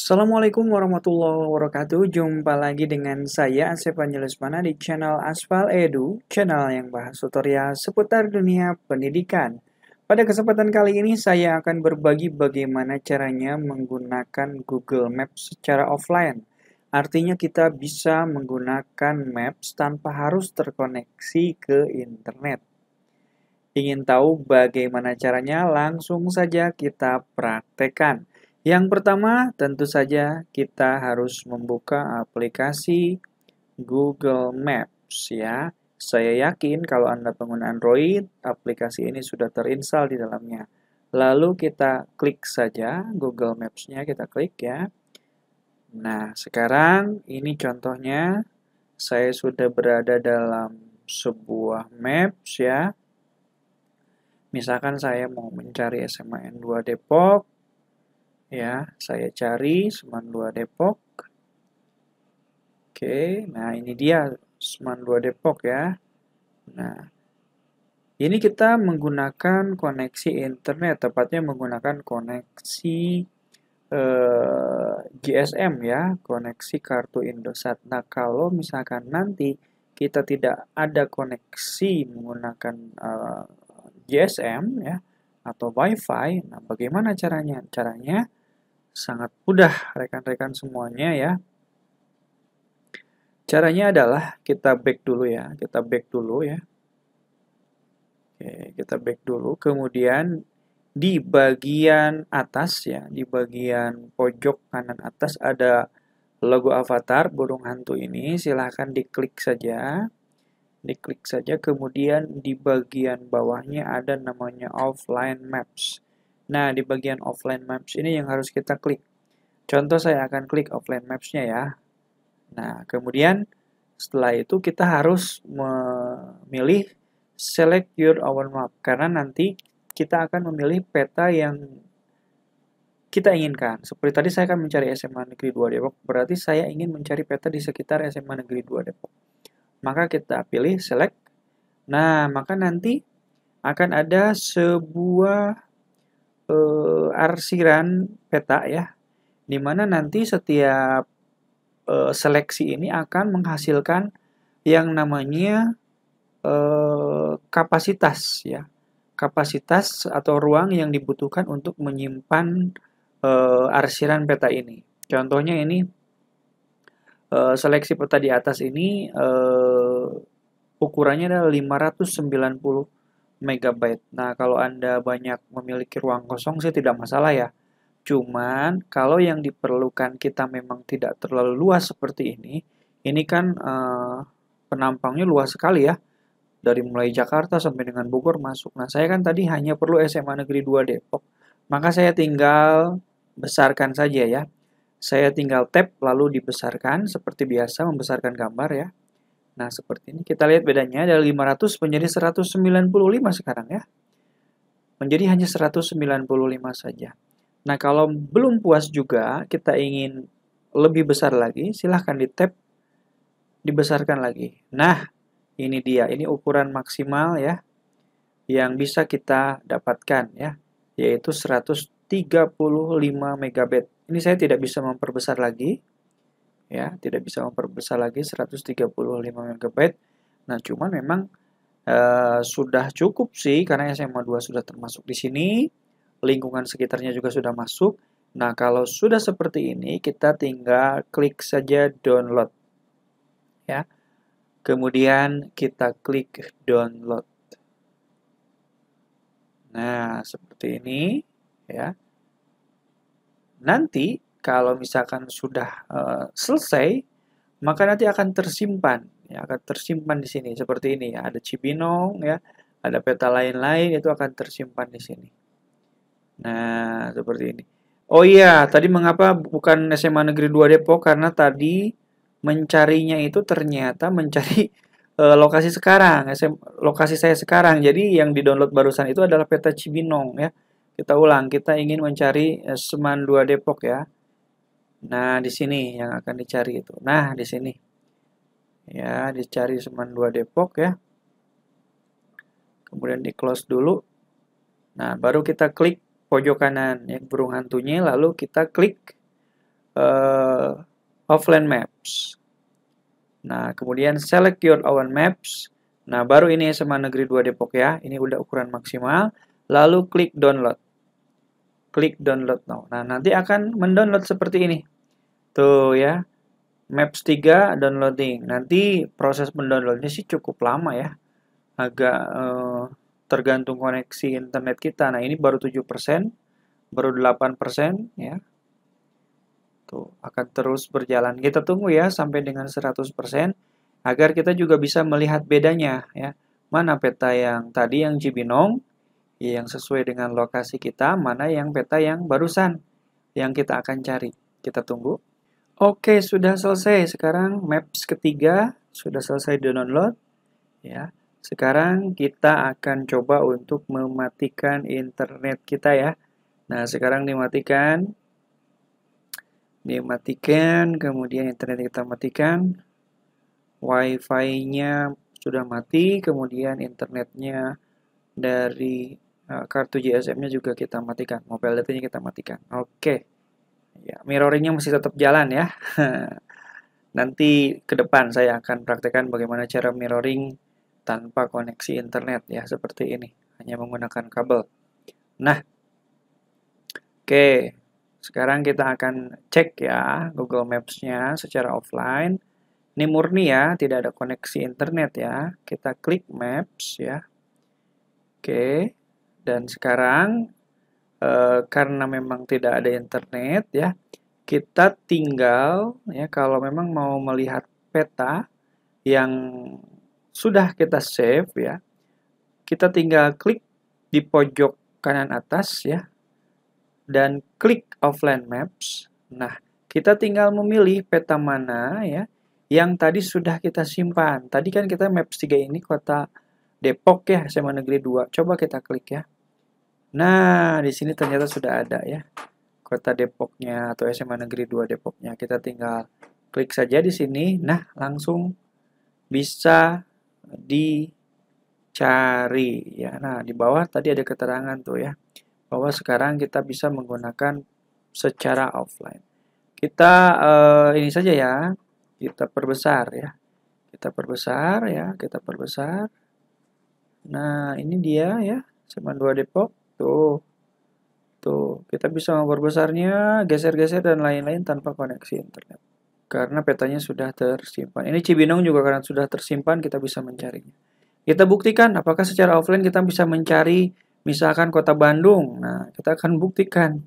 Assalamualaikum warahmatullahi wabarakatuh. Jumpa lagi dengan saya Asep Mana di channel Asfal Edu, channel yang bahas tutorial seputar dunia pendidikan. Pada kesempatan kali ini saya akan berbagi bagaimana caranya menggunakan Google Maps secara offline. Artinya kita bisa menggunakan Maps tanpa harus terkoneksi ke internet. Ingin tahu bagaimana caranya? Langsung saja kita praktekkan. Yang pertama, tentu saja kita harus membuka aplikasi Google Maps ya. Saya yakin kalau Anda pengguna Android, aplikasi ini sudah terinstal di dalamnya. Lalu kita klik saja Google Maps-nya, kita klik ya. Nah, sekarang ini contohnya saya sudah berada dalam sebuah maps ya. Misalkan saya mau mencari SMAN 2 Depok, ya saya cari Seman 2 Depok oke nah ini dia Seman 2 Depok ya nah ini kita menggunakan koneksi internet tepatnya menggunakan koneksi eh, GSM ya koneksi kartu Indosat nah kalau misalkan nanti kita tidak ada koneksi menggunakan eh, GSM ya atau WiFi. Nah, bagaimana caranya? Caranya sangat mudah rekan-rekan semuanya ya. Caranya adalah kita back dulu ya, kita back dulu ya. Oke, kita back dulu. Kemudian di bagian atas ya, di bagian pojok kanan atas ada logo avatar burung hantu ini. Silahkan diklik saja. Diklik saja. Kemudian di bagian bawahnya ada namanya offline maps. Nah, di bagian offline maps ini yang harus kita klik. Contoh saya akan klik offline maps-nya ya. Nah, kemudian setelah itu kita harus memilih select your own map karena nanti kita akan memilih peta yang kita inginkan. Seperti tadi saya akan mencari SMA Negeri 2 Depok, berarti saya ingin mencari peta di sekitar SMA Negeri 2 Depok. Maka kita pilih select. Nah, maka nanti akan ada sebuah uh, arsiran peta ya, dimana nanti setiap uh, seleksi ini akan menghasilkan yang namanya uh, kapasitas ya, kapasitas atau ruang yang dibutuhkan untuk menyimpan uh, arsiran peta ini. Contohnya ini uh, seleksi peta di atas ini uh, ukurannya adalah 590 megabyte. Nah, kalau Anda banyak memiliki ruang kosong sih tidak masalah ya. Cuman kalau yang diperlukan kita memang tidak terlalu luas seperti ini, ini kan eh, penampangnya luas sekali ya. Dari mulai Jakarta sampai dengan Bogor masuk. Nah, saya kan tadi hanya perlu SMA Negeri 2 Depok. Maka saya tinggal besarkan saja ya. Saya tinggal tap lalu dibesarkan seperti biasa membesarkan gambar ya. Nah, seperti ini kita lihat bedanya dari 500 menjadi 195 sekarang ya. Menjadi hanya 195 saja. Nah, kalau belum puas juga, kita ingin lebih besar lagi, silahkan di tap dibesarkan lagi. Nah, ini dia, ini ukuran maksimal ya yang bisa kita dapatkan ya, yaitu 135 megabit. Ini saya tidak bisa memperbesar lagi ya tidak bisa memperbesar lagi 135 MB nah cuman memang eh, sudah cukup sih karena SMA 2 sudah termasuk di sini lingkungan sekitarnya juga sudah masuk nah kalau sudah seperti ini kita tinggal klik saja download ya kemudian kita klik download nah seperti ini ya nanti kalau misalkan sudah uh, selesai, maka nanti akan tersimpan, ya, akan tersimpan di sini seperti ini. Ya. Ada Cibinong, ya, ada peta lain-lain itu akan tersimpan di sini. Nah, seperti ini. Oh iya, tadi mengapa bukan SMA Negeri 2 Depok? Karena tadi mencarinya itu ternyata mencari e, lokasi sekarang, SM, lokasi saya sekarang. Jadi yang di-download barusan itu adalah peta Cibinong ya. Kita ulang, kita ingin mencari eh, SMA 2 Depok ya. Nah, di sini yang akan dicari itu. Nah, di sini. Ya, dicari Semen 2 Depok ya. Kemudian di close dulu. Nah, baru kita klik pojok kanan yang burung hantunya lalu kita klik uh, offline maps. Nah, kemudian select your own maps. Nah, baru ini SMA Negeri 2 Depok ya. Ini udah ukuran maksimal. Lalu klik download klik download now. Nah, nanti akan mendownload seperti ini. Tuh ya. Maps 3 downloading. Nanti proses mendownloadnya sih cukup lama ya. Agak eh, tergantung koneksi internet kita. Nah, ini baru 7%, baru 8% ya. Tuh, akan terus berjalan. Kita tunggu ya sampai dengan 100% agar kita juga bisa melihat bedanya ya. Mana peta yang tadi yang Cibinong Iya, yang sesuai dengan lokasi kita, mana yang peta yang barusan yang kita akan cari. Kita tunggu. Oke, sudah selesai. Sekarang maps ketiga sudah selesai di-download. Ya. Sekarang kita akan coba untuk mematikan internet kita ya. Nah, sekarang dimatikan. Dimatikan, kemudian internet kita matikan. Wi-Fi-nya sudah mati, kemudian internetnya dari Eh, kartu GSM-nya juga kita matikan, mobile data-nya kita matikan. Oke. Okay. Ya, mirroringnya masih tetap jalan ya. Nanti ke depan saya akan praktekkan bagaimana cara mirroring tanpa koneksi internet ya seperti ini, hanya menggunakan kabel. Nah. Oke. Okay. Sekarang kita akan cek ya Google Maps-nya secara offline. Ini murni ya, tidak ada koneksi internet ya. Kita klik Maps ya. Oke. Okay. Dan sekarang e, karena memang tidak ada internet ya, kita tinggal ya kalau memang mau melihat peta yang sudah kita save ya, kita tinggal klik di pojok kanan atas ya dan klik offline maps. Nah, kita tinggal memilih peta mana ya yang tadi sudah kita simpan. Tadi kan kita maps 3 ini kota Depok ya SMA Negeri 2. Coba kita klik ya. Nah, di sini ternyata sudah ada ya. Kota Depoknya atau SMA Negeri 2 Depoknya. Kita tinggal klik saja di sini. Nah, langsung bisa dicari ya. Nah, di bawah tadi ada keterangan tuh ya bahwa sekarang kita bisa menggunakan secara offline. Kita eh, ini saja ya. Kita perbesar ya. Kita perbesar ya, kita perbesar. Nah, ini dia ya, cuma 2 Depok. Tuh. Tuh, kita bisa memperbesarnya, geser-geser dan lain-lain tanpa koneksi internet. Karena petanya sudah tersimpan. Ini Cibinong juga karena sudah tersimpan, kita bisa mencarinya. Kita buktikan apakah secara offline kita bisa mencari misalkan kota Bandung. Nah, kita akan buktikan.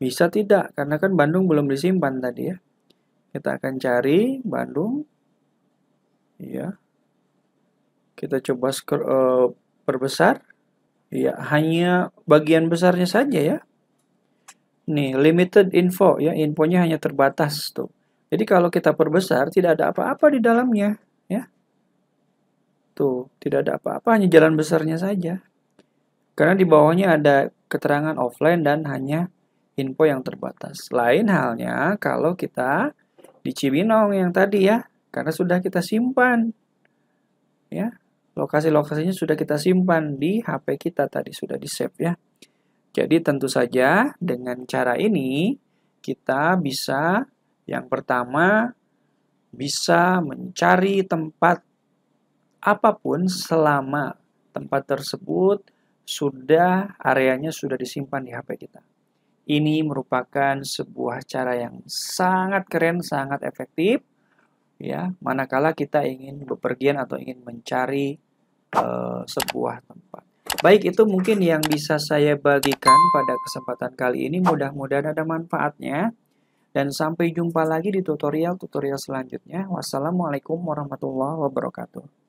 Bisa tidak, karena kan Bandung belum disimpan tadi ya. Kita akan cari Bandung. Iya kita coba scroll, uh, perbesar ya hanya bagian besarnya saja ya nih limited info ya infonya hanya terbatas tuh jadi kalau kita perbesar tidak ada apa-apa di dalamnya ya tuh tidak ada apa-apa hanya jalan besarnya saja karena di bawahnya ada keterangan offline dan hanya info yang terbatas lain halnya kalau kita di Cibinong yang tadi ya karena sudah kita simpan ya Lokasi-lokasinya sudah kita simpan di HP kita tadi sudah di-save ya. Jadi tentu saja dengan cara ini kita bisa yang pertama bisa mencari tempat apapun selama tempat tersebut sudah areanya sudah disimpan di HP kita. Ini merupakan sebuah cara yang sangat keren, sangat efektif ya, manakala kita ingin bepergian atau ingin mencari Eh, sebuah tempat. Baik, itu mungkin yang bisa saya bagikan pada kesempatan kali ini. Mudah-mudahan ada manfaatnya. Dan sampai jumpa lagi di tutorial-tutorial selanjutnya. Wassalamualaikum warahmatullahi wabarakatuh.